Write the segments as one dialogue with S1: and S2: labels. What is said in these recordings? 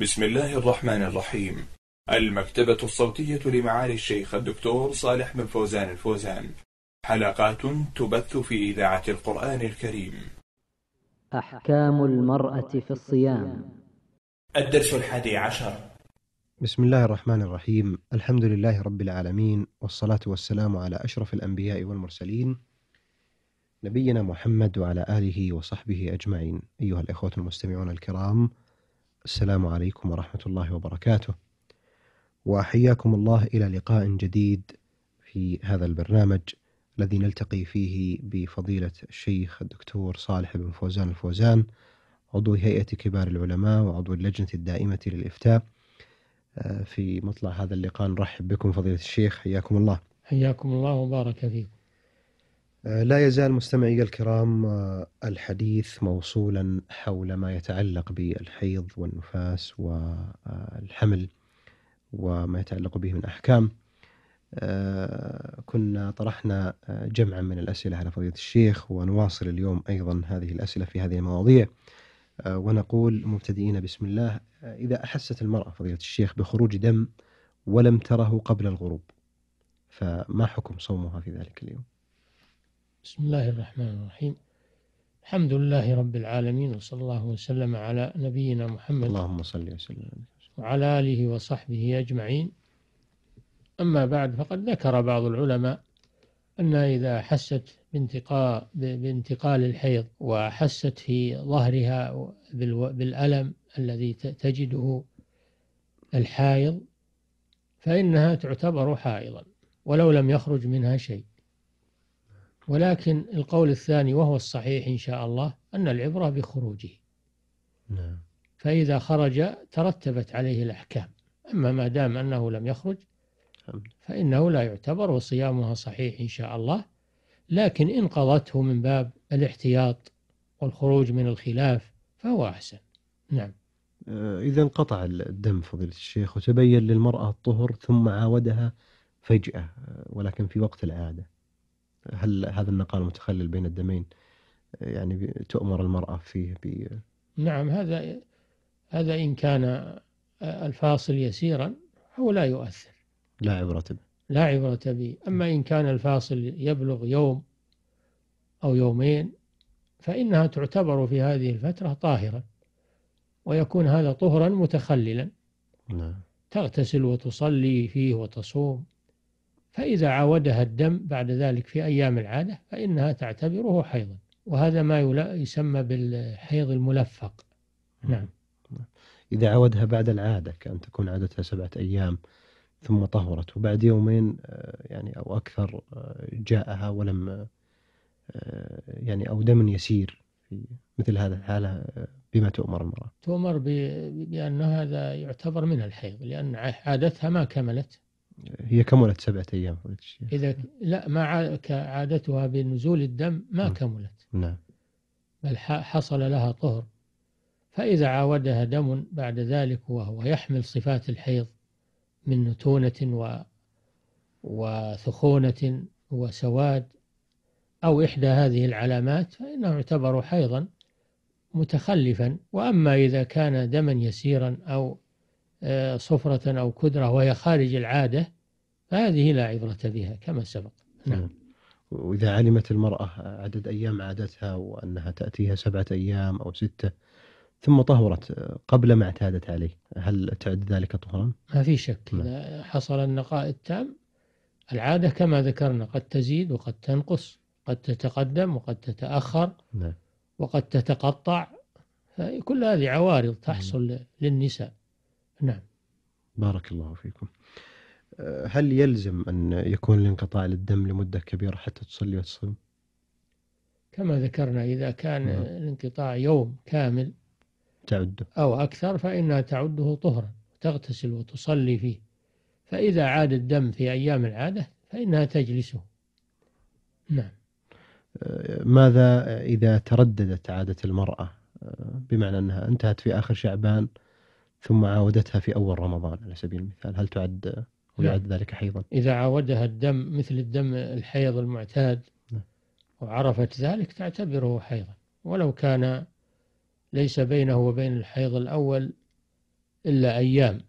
S1: بسم الله الرحمن الرحيم المكتبة الصوتية لمعالي الشيخ الدكتور صالح بن فوزان الفوزان حلقات تبث في إذاعة القرآن الكريم أحكام المرأة في الصيام الدرس الحادي عشر بسم الله الرحمن الرحيم الحمد لله رب العالمين والصلاة والسلام على أشرف الأنبياء والمرسلين نبينا محمد وعلى آله وصحبه أجمعين أيها الإخوة المستمعون الكرام السلام عليكم ورحمة الله وبركاته وحياكم الله إلى لقاء جديد في هذا البرنامج الذي نلتقي فيه بفضيلة الشيخ الدكتور صالح بن فوزان الفوزان عضو هيئة كبار العلماء وعضو اللجنة الدائمة للإفتاء آه، في مطلع هذا اللقاء نرحب بكم فضيلة الشيخ حياكم الله
S2: حياكم الله وبارك فيكم
S1: لا يزال مستمعي الكرام آه، الحديث موصولا حول ما يتعلق بالحيض والنفاس والحمل وما يتعلق به من احكام. آه، كنا طرحنا آه، جمعا من الاسئله على فضيله الشيخ ونواصل اليوم ايضا هذه الاسئله في هذه المواضيع. ونقول مبتدئين بسم الله اذا احست المراه فضيله الشيخ بخروج دم ولم تره قبل الغروب فما حكم صومها في ذلك اليوم؟
S2: بسم الله الرحمن الرحيم الحمد لله رب العالمين وصلى الله وسلم على نبينا محمد
S1: اللهم صل
S2: وسلم وعلى آله وصحبه أجمعين أما بعد فقد ذكر بعض العلماء أن إذا حست بانتقال, بانتقال الحيض وحست في ظهرها بالألم الذي تجده الحائض فإنها تعتبر حائضا ولو لم يخرج منها شيء ولكن القول الثاني وهو الصحيح إن شاء الله أن العبرة بخروجه نعم. فإذا خرج ترتبت عليه الأحكام أما ما دام أنه لم يخرج فإنه لا يعتبر وصيامها صحيح إن شاء الله لكن إن قضته من باب الاحتياط والخروج من الخلاف فهو أحسن نعم
S1: آه، إذا انقطع الدم فضيلة الشيخ وتبين للمرأة الطهر ثم عاودها فجأة آه، ولكن في وقت العادة هل هذا النقال المتخلل بين الدمين يعني تؤمر المرأة فيه ب
S2: نعم هذا هذا إن كان الفاصل يسيرا هو لا يؤثر لا عبرة به لا عبرة به أما إن كان الفاصل يبلغ يوم أو يومين فإنها تعتبر في هذه الفترة طاهرة ويكون هذا طهرا متخللا نعم. تغتسل وتصلي فيه وتصوم فإذا عاودها الدم بعد ذلك في أيام العادة فإنها تعتبره حيضا وهذا ما يسمى بالحيض الملفق نعم
S1: إذا عاودها بعد العادة كأن تكون عادتها سبعة أيام ثم طهرت وبعد يومين آه، يعني أو أكثر آه، جاءها ولم آه، يعني أو دم يسير في مثل هذا الحالة بما تؤمر المرأة
S2: تؤمر بأن هذا يعتبر من الحيض لأن عادتها ما كملت
S1: هي كملت سبعة أيام
S2: إذا لا ما كعادتها بنزول الدم ما م. كملت نعم بل حصل لها طهر فإذا عاودها دم بعد ذلك وهو يحمل صفات الحيض من نتونة و وثخونة وسواد أو إحدى هذه العلامات فإنه يعتبر حيضا متخلفا وأما إذا كان دما يسيرا أو آه، صفرة أو كدرة وهي خارج العادة فهذه لا عبرة بها كما سبق
S1: نعم وإذا علمت المرأة عدد أيام عادتها وأنها تأتيها سبعة أيام أو ستة ثم طهرت آه، قبل ما اعتادت عليه هل تعد ذلك طهرا؟ ما في شك نعم.
S2: إذا حصل النقاء التام العادة كما ذكرنا قد تزيد وقد تنقص قد تتقدم وقد تتأخر نعم. وقد تتقطع كل هذه عوارض تحصل للنساء نعم
S1: بارك الله فيكم أه، هل يلزم أن يكون الانقطاع للدم لمدة كبيرة حتى تصلي وتصوم؟
S2: كما ذكرنا إذا كان نعم. الانقطاع يوم كامل تعده أو أكثر فإنها تعده طهرا تغتسل وتصلي فيه فإذا عاد الدم في أيام العادة فإنها تجلسه نعم
S1: أه، ماذا إذا ترددت عادة المرأة أه، بمعنى أنها انتهت في آخر شعبان ثم عاودتها في أول رمضان على سبيل المثال هل تعد ويعد نعم. يعد ذلك حيضا
S2: إذا عاودها الدم مثل الدم الحيض المعتاد نعم. وعرفت ذلك تعتبره حيضا ولو كان ليس بينه وبين الحيض الأول إلا أيام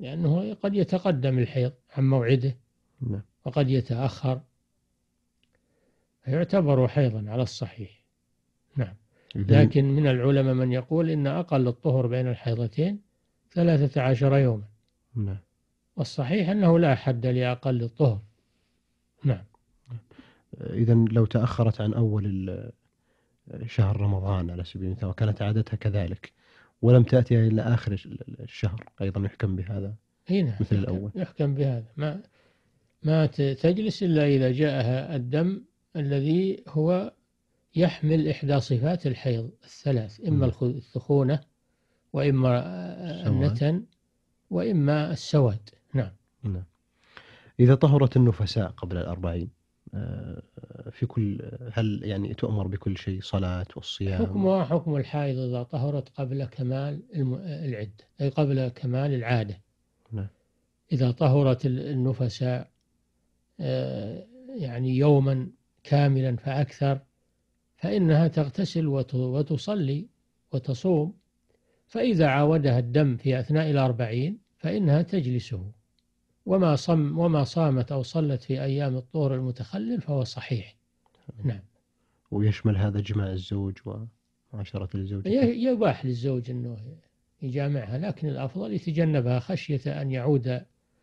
S2: لأنه قد يتقدم الحيض عن موعده نعم. وقد يتأخر فيعتبر حيضا على الصحيح نعم لكن من العلماء من يقول إن أقل الطهر بين الحيضتين ثلاثة عشر يوما نعم والصحيح أنه لا حد لأقل الطهر نعم
S1: إذا لو تأخرت عن أول شهر رمضان على سبيل المثال وكانت عادتها كذلك ولم تأتي إلى آخر الشهر أيضا يحكم بهذا هنا نعم، مثل يحكم الأول
S2: يحكم بهذا ما ما تجلس إلا إذا جاءها الدم الذي هو يحمل إحدى صفات الحيض الثلاث إما الثخونة وإما النتن وإما السواد نعم
S1: نعم إذا طهرت النفساء قبل الأربعين آه، في كل هل يعني تؤمر بكل شيء صلاة والصيام حكمها
S2: حكم الحائض إذا طهرت قبل كمال العدة أي قبل كمال العادة نعم. إذا طهرت النفساء آه، يعني يوما كاملا فأكثر فإنها تغتسل وتصلي وتصوم فإذا عاودها الدم في أثناء الأربعين فإنها تجلسه وما صم وما صامت أو صلت في أيام الطهر المتخلل فهو صحيح
S1: نعم ويشمل هذا جماع الزوج ومعاشرة الزوج
S2: يباح للزوج أنه يجامعها لكن الأفضل يتجنبها خشية أن يعود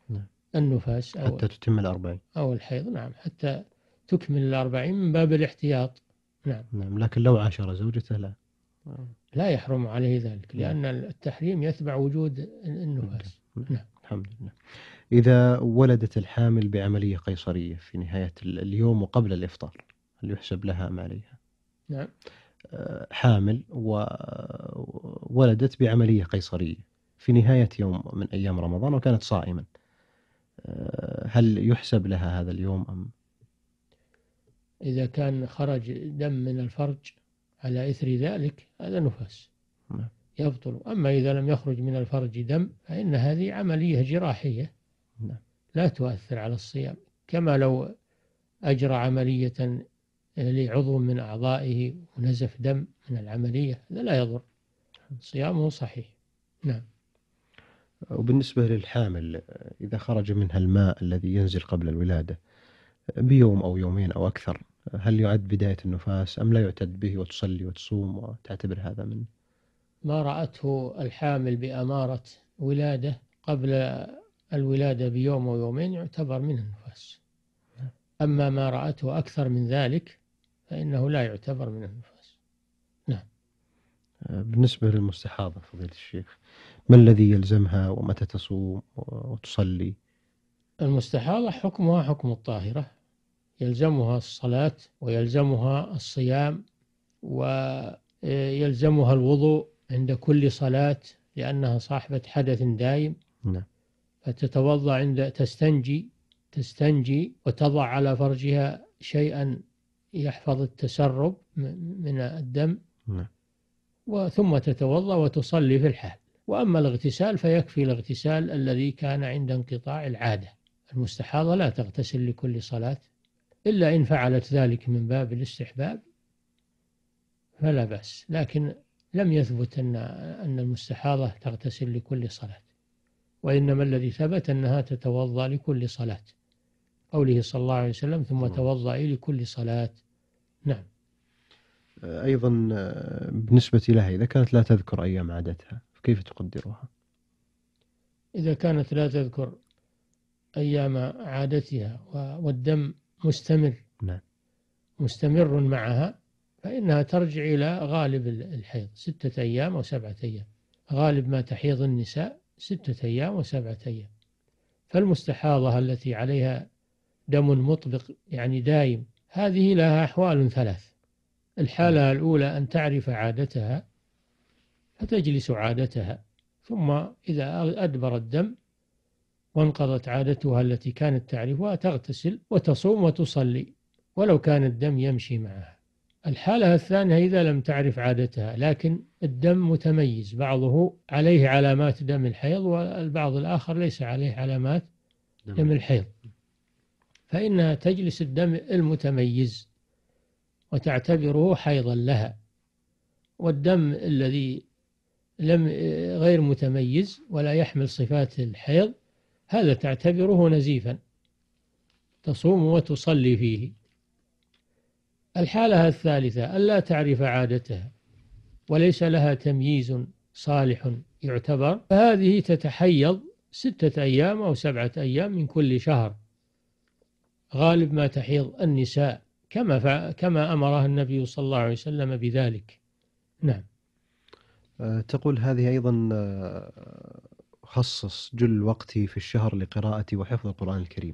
S2: نعم. النفاس أو حتى
S1: تتم الأربعين
S2: أو الحيض نعم حتى تكمل الأربعين من باب الاحتياط نعم
S1: نعم لكن لو عاشر زوجته لا نعم.
S2: لا يحرم عليه ذلك نعم. لأن التحريم يتبع وجود النفاس
S1: نعم. نعم الحمد لله إذا ولدت الحامل بعملية قيصرية في نهاية اليوم وقبل الإفطار هل يحسب لها ام عليها نعم آه، حامل وولدت بعملية قيصرية في نهاية يوم من أيام رمضان وكانت صائما آه، هل يحسب لها هذا اليوم أم
S2: إذا كان خرج دم من الفرج على إثر ذلك هذا نفاس نعم. يبطل أما إذا لم يخرج من الفرج دم فإن هذه عملية جراحية نعم. لا تؤثر على الصيام كما لو أجرى عملية لعضو من أعضائه ونزف دم من العملية هذا لا يضر صيامه صحيح نعم
S1: وبالنسبة للحامل إذا خرج منها الماء الذي ينزل قبل الولادة بيوم أو يومين أو أكثر هل يعد بداية النفاس أم لا يعتد به وتصلي وتصوم وتعتبر هذا من
S2: ما رأته الحامل بأمارة ولادة قبل الولادة بيوم أو يومين يعتبر من النفاس أما ما رأته أكثر من ذلك فإنه لا يعتبر من النفاس
S1: نعم بالنسبة للمستحاضة فضيلة الشيخ ما الذي يلزمها ومتى تصوم وتصلي
S2: المستحاضة حكمها حكم الطاهرة يلزمها الصلاة ويلزمها الصيام ويلزمها الوضوء عند كل صلاة لأنها صاحبة حدث دائم نعم. فتتوضأ عند تستنجي تستنجي وتضع على فرجها شيئا يحفظ التسرب من الدم نعم. وثم تتوضأ وتصلي في الحال وأما الاغتسال فيكفي الاغتسال الذي كان عند انقطاع العادة المستحاضة لا تغتسل لكل صلاة إلا إن فعلت ذلك من باب الاستحباب فلا بأس لكن لم يثبت أن أن المستحاضة تغتسل لكل صلاة وإنما الذي ثبت أنها تتوضأ لكل صلاة قوله صلى الله عليه وسلم ثم توضأي لكل صلاة نعم
S1: آه، أيضا آه، بالنسبة لها إذا كانت لا تذكر أيام عادتها كيف تقدرها؟
S2: إذا كانت لا تذكر أيام عادتها والدم مستمر نعم مستمر معها فإنها ترجع إلى غالب الحيض ستة أيام أو سبعة أيام غالب ما تحيض النساء ستة أيام وسبعة أيام فالمستحاضة التي عليها دم مطبق يعني دايم هذه لها أحوال ثلاث الحالة نعم. الأولى أن تعرف عادتها فتجلس عادتها ثم إذا أدبر الدم وانقضت عادتها التي كانت تعرفها تغتسل وتصوم وتصلي ولو كان الدم يمشي معها الحالة الثانية إذا لم تعرف عادتها لكن الدم متميز بعضه عليه علامات دم الحيض والبعض الآخر ليس عليه علامات دم, الحيض فإنها تجلس الدم المتميز وتعتبره حيضا لها والدم الذي لم غير متميز ولا يحمل صفات الحيض هذا تعتبره نزيفا تصوم وتصلي فيه الحالة الثالثة ألا تعرف عادتها وليس لها تمييز صالح يعتبر فهذه تتحيض ستة أيام أو سبعة أيام من كل شهر غالب ما تحيض النساء كما كما أمرها النبي صلى الله عليه وسلم بذلك
S1: نعم أه، تقول هذه أيضا آه، أخصص جل وقتي في الشهر لقراءة وحفظ القرآن الكريم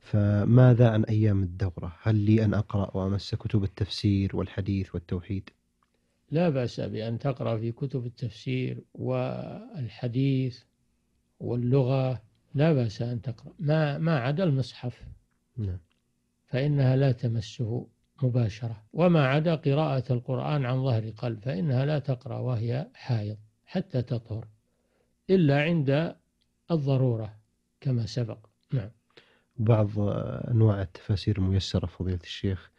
S1: فماذا عن أيام الدورة؟ هل لي أن أقرأ وأمس كتب التفسير والحديث والتوحيد؟
S2: لا بأس بأن تقرأ في كتب التفسير والحديث واللغة لا بأس أن تقرأ ما, ما عدا المصحف نعم. فإنها لا تمسه مباشرة وما عدا قراءة القرآن عن ظهر قلب فإنها لا تقرأ وهي حائض حتى تطهر إلا عند الضرورة كما سبق نعم
S1: بعض أنواع التفاسير الميسرة فضيلة الشيخ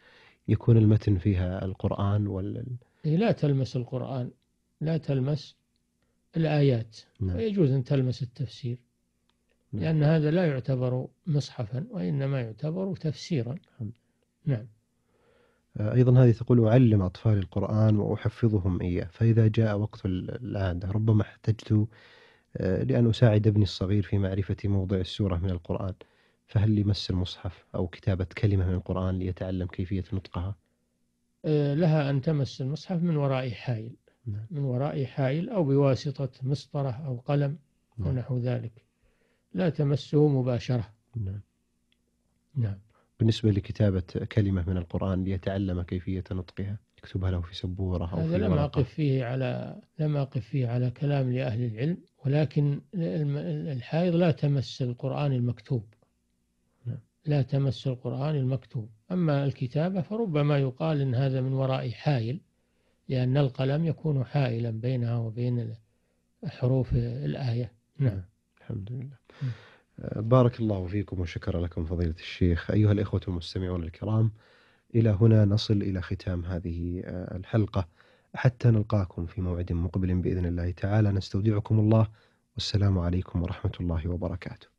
S1: يكون المتن فيها القرآن وال
S2: إيه، لا تلمس القرآن لا تلمس الآيات نعم. ويجوز أن تلمس التفسير نعم. لأن هذا لا يعتبر مصحفا وإنما يعتبر تفسيرا نعم,
S1: نعم. أيضا هذه تقول أعلم أطفال القرآن وأحفظهم إياه فإذا جاء وقت العادة ربما احتجت آه، لأن أساعد ابني الصغير في معرفة موضع السورة من القرآن فهل مس المصحف أو كتابة كلمة من القرآن ليتعلم كيفية نطقها؟
S2: آه، لها أن تمس المصحف من وراء حائل نعم. من وراء حائل أو بواسطة مسطرة أو قلم نعم. ونحو ذلك لا تمسه مباشرة نعم نعم
S1: بالنسبة لكتابة كلمة من القرآن ليتعلم كيفية نطقها يكتبها له في سبورة أو هذا في لم أقف
S2: فيه على لم أقف فيه على كلام لأهل العلم ولكن الحائض لا تمس القرآن المكتوب لا تمس القرآن المكتوب أما الكتابة فربما يقال إن هذا من وراء حائل لأن القلم يكون حائلا بينها وبين حروف الآية نعم, نعم.
S1: الحمد لله بارك الله فيكم وشكر لكم فضيلة الشيخ أيها الإخوة المستمعون الكرام إلى هنا نصل إلى ختام هذه آه، الحلقة حتى نلقاكم في موعد مقبل بإذن الله تعالى نستودعكم الله والسلام عليكم ورحمة الله وبركاته